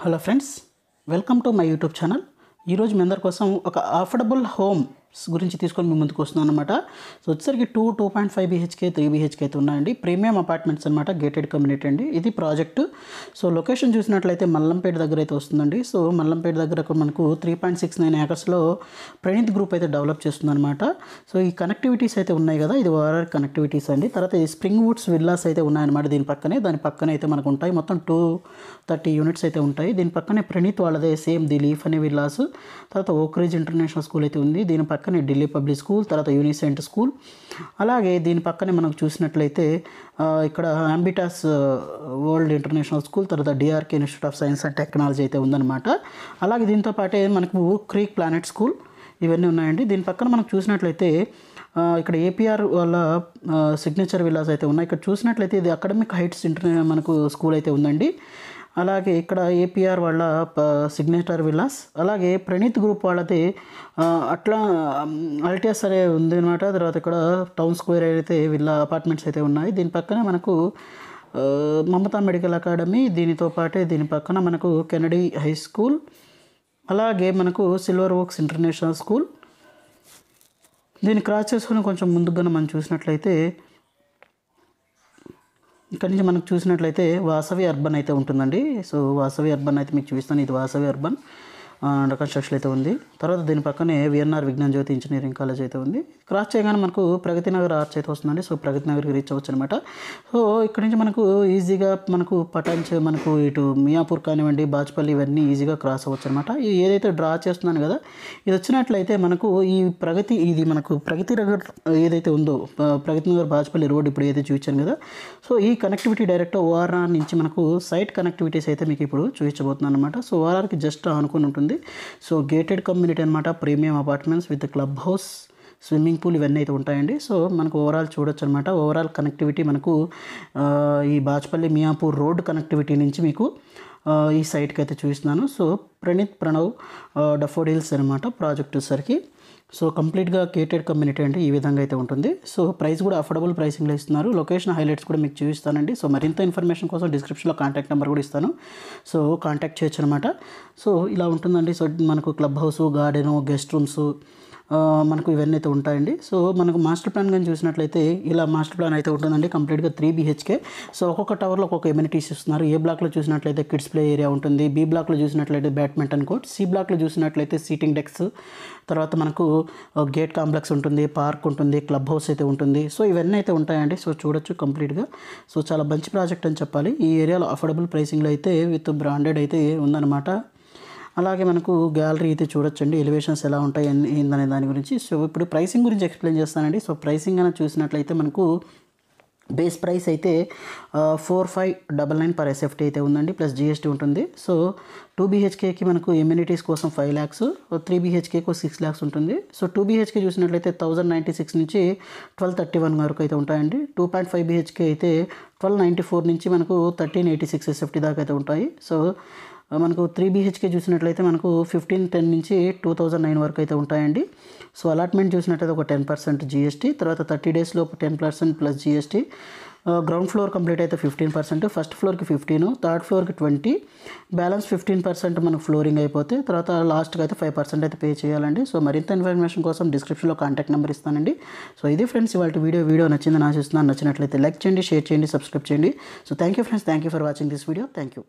hello friends welcome to my YouTube channel ఈరోజు మీ అందరి కోసం ఒక అఫోర్డబుల్ హోమ్ గురించి తీసుకొని మీ ముందుకు వస్తున్నాను అనమాట సో వచ్చేసరికి two two point five BHK three BHK అయితే ఉన్నాయండి ప్రీమియం అపార్ట్మెంట్స్ అనమాట గేటెడ్ కమ్యూనిటీ అండి ఇది ప్రాజెక్ట్ సో లొకేషన్ చూసినట్లయితే మల్లంపేట దగ్గర అయితే వస్తుందండి సో మల్లంపేట దగ్గర మనకు త్రీ పాయింట్ సిక్స్ నైన్ ఏకర్స్లో ప్రణీత్ గ్రూప్ అయితే డెవలప్ చేస్తుందన్నమాట సో ఈ కనెక్టివిటీస్ అయితే ఉన్నాయి కదా ఇది వారర్ కనెక్టివిటీస్ అండి తర్వాత ఈ స్ప్రింగ్ వుడ్స్ విల్లాస్ అయితే ఉన్నాయన్నమాట దీని పక్కనే దాని పక్కన అయితే మనకు ఉంటాయి మొత్తం టూ థర్టీ యూనిట్స్ అయితే ఉంటాయి దీని పక్కనే ప్రణీత్ వాళ్ళదే సేమ్ ది లీఫ్ అనే విల్లాస్ తర్వాత ఓక్రేజ్ ఇంటర్నేషనల్ స్కూల్ అయితే ఉంది దీని పక్క పక్కనే ఢిల్లీ పబ్లిక్ స్కూల్ తర్వాత యూనిసెంట్ స్కూల్ అలాగే దీని పక్కనే మనకు చూసినట్లయితే ఇక్కడ అంబిటాస్ వరల్డ్ ఇంటర్నేషనల్ స్కూల్ తర్వాత DRK Institute of Science and Technology అయితే ఉందన్నమాట అలాగే దీంతో పాటే మనకు క్రీక్ ప్లానెట్ స్కూల్ ఇవన్నీ ఉన్నాయండి దీని పక్కన మనకు చూసినట్లయితే ఇక్కడ ఏపీఆర్ వాళ్ళ సిగ్నేచర్ విలాస్ అయితే ఉన్నాయి ఇక్కడ చూసినట్లయితే ఇది అకాడమిక్ హైట్స్ ఇంటర్నే మనకు స్కూల్ అయితే ఉందండి అలాగే ఇక్కడ ఏపీఆర్ వాళ్ళ సిగ్నేచర్ విల్లాస్ అలాగే ప్రణీత్ గ్రూప్ వాళ్ళది అట్లా అల్టీఎస్ అనే ఉంది అనమాట తర్వాత ఇక్కడ టౌన్ స్క్వేర్ అయితే విల్లా అపార్ట్మెంట్స్ అయితే ఉన్నాయి దీని పక్కనే మనకు మమతా మెడికల్ అకాడమీ దీనితో పాటే దీని పక్కన మనకు కెనడీ హై స్కూల్ అలాగే మనకు సిల్వర్ వర్క్స్ ఇంటర్నేషనల్ స్కూల్ దీన్ని క్రాస్ చేసుకుని కొంచెం ముందుగా మనం చూసినట్లయితే ఇక్కడ నుంచి మనకు చూసినట్లయితే వాసవి అర్బన్ అయితే ఉంటుందండి సో వాసవి అర్బన్ అయితే మీకు చూపిస్తాను ఇది వాసవి అర్బన్ అండర్ కన్స్ట్రక్షన్ అయితే ఉంది తర్వాత దీని పక్కనే VNR Vignan Jyothi engineering college అయితే ఉంది క్రాస్ చేయగానే మనకు ప్రగతి నగర్ ఆర్చ్ అయితే వస్తుందండి సో ప్రగతి నగర్కి రీచ్ అవ్వచ్చు అనమాట సో ఇక్కడ నుంచి మనకు ఈజీగా మనకు పటాన్స్ మనకు ఇటు మియాపూర్ కానివ్వండి బాజ్పల్లి ఇవన్నీ ఈజీగా క్రాస్ అవ్వచ్చు అనమాట ఏదైతే డ్రా చేస్తున్నాను కదా ఇది వచ్చినట్లయితే మనకు ఈ ప్రగతి ఇది మనకు ప్రగతి నగర్ ఏదైతే ఉందో ప్రగతి నగర్ బాజ్పల్లి రోడ్ ఇప్పుడు ఏదైతే చూపించాను కదా సో ఈ కనెక్టివిటీ డైరెక్ట్ ఓఆర్ఆర్ నుంచి మనకు సైట్ కనెక్టివిటీస్ అయితే మీకు ఇప్పుడు చూపించబోతున్నాను అనమాట సో ఓఆర్ఆర్కి జస్ట్ అనుకుని ఉంటుంది ఉంటుంది సో గేటెడ్ కమ్యూనిటీ అనమాట premium apartments with club house swimming pool ఇవన్నీ అయితే ఉంటాయండి సో మనకు ఓవరాల్ చూడొచ్చు అనమాట ఓవరాల్ కనెక్టివిటీ మనకు ఈ బాచ్పల్లి మియాపూర్ రోడ్ కనెక్టివిటీ నుంచి మీకు ఈ సైట్కి అయితే చూస్తున్నాను సో ప్రణీత్ ప్రణవ్ డఫోడిల్స్ అనమాట ప్రాజెక్ట్ సరికి సో కంప్లీట్గా కేటెడ్ కమ్యూనిటీ అంటే ఈ విధంగా అయితే ఉంటుంది సో ప్రైస్ కూడా అఫోర్డబుల్ ప్రైసింగ్లో ఇస్తున్నారు లొకేషన్ హైలైట్స్ కూడా మీకు చూపిస్తానండి సో మరింత ఇన్ఫర్మేషన్ కోసం డిస్క్రిప్షన్లో కాంటాక్ట్ నెంబర్ కూడా ఇస్తాను సో కాంటాక్ట్ చేయొచ్చు అనమాట సో ఇలా ఉంటుందండి సో మనకు club house garden guest rooms మనకు ఇవన్నీ అయితే ఉంటాయండి సో మనకు మాస్టర్ ప్లాన్ కానీ చూసినట్లయితే ఇలా మాస్టర్ ప్లాన్ అయితే ఉంటుందండి కంప్లీట్గా త్రీ బీహెచ్కే సో ఒక్కొక్క టవర్లో ఒక్కొక్క ఎమ్యూనిటీస్ ఇస్తున్నారు ఏ బ్లాక్లో చూసినట్లయితే కిడ్స్ ప్లే ఏరియా ఉంటుంది బి బ్లాక్లో చూసినట్లయితే బ్యాడ్మింటన్ కోర్ట్ సి బ్లాక్లో చూసినట్లయితే సీటింగ్ డెక్స్ తర్వాత మనకు గేట్ కాంప్లెక్స్ ఉంటుంది పార్క్ ఉంటుంది క్లబ్ హౌస్ అయితే ఉంటుంది సో ఇవన్నీ అయితే ఉంటాయండి సో చూడొచ్చు కంప్లీట్గా సో చాలా మంచి ప్రాజెక్ట్ అని చెప్పాలి ఈ ఏరియాలో అఫోర్డబుల్ ప్రైసింగ్లో అయితే విత్ బ్రాండెడ్ అయితే ఉందన్నమాట అలాగే మనకు గ్యాలరీ అయితే చూడొచ్చండి ఎలివేషన్స్ ఎలా ఉంటాయి ఏందనే దాని గురించి సో ఇప్పుడు ప్రైసింగ్ గురించి ఎక్స్ప్లెయిన్ చేస్తానండి సో ప్రైసింగ్ అని చూసినట్లయితే మనకు బేస్ ప్రైస్ అయితే four five double nine per SFT అయితే ఉందండి ప్లస్ జిఎస్టీ ఉంటుంది సో టూ బీహెచ్కేకి మనకు ఎమ్యూనిటీస్ కోసం ఫైవ్ ల్యాక్స్ త్రీ ఒక సిక్స్ ల్యాక్స్ ఉంటుంది సో టూ బీహెచ్కే చూసినట్లయితే థౌజండ్ నైంటీ సిక్స్ నుంచి ట్వెల్వ్ థర్టీ వన్ వరకు అయితే ఉంటాయండి టూ పాయింట్ ఫైవ్ బీహెచ్కే అయితే ట్వెల్వ్ నైంటీ ఫోర్ నుంచి మనకు థర్టీన్ ఎయిటీ సిక్స్ ఎస్ఎఫ్టీ దాకా అయితే ఉంటాయి సో మనకు త్రీ బీహెచ్కే చూసినట్లయితే మనకు ఫిఫ్టీన్ టెన్ నుంచి టూ థౌజండ్ నైన్ వరకు అయితే ఉంటాయండి సో అలాట్మెంట్ చూసినట్లయితే ఒక టెన్ పర్సెంట్ జీఎస్టీ తర్వాత థర్టీ డేస్ లోపు ten percent plus GST ground floor complete అయితే ఫిఫ్టీన్ పర్సెంట్ ఫస్ట్ ఫ్లోర్కి ఫిఫ్టీన్ థర్డ్ ఫ్లోర్కి ట్వంటీ బ్యాలెన్స్ ఫిఫ్టీన్ పర్సెంట్ మనకు ఫ్లోరింగ్ అయిపోతే తర్వాత లాస్ట్కి అయితే ఫైవ్ పర్సెంట్ అయితే పే చేయాలండి సో మరింత ఇన్ఫర్మేషన్ కోసం డిస్క్రిప్షన్లో కాంటాక్ట్ నెంబర్ ఇస్తానండి సో ఇది ఫ్రెండ్స్ ఇవాళ వీడియో వీడియో నచ్చిందని ఆశిస్తున్నాను నచ్చినట్లయితే లైక్ చేయండి షేర్ చేయండి సబ్స్క్రైబ్ చేయండి so thank you friends thank you for watching this video thank you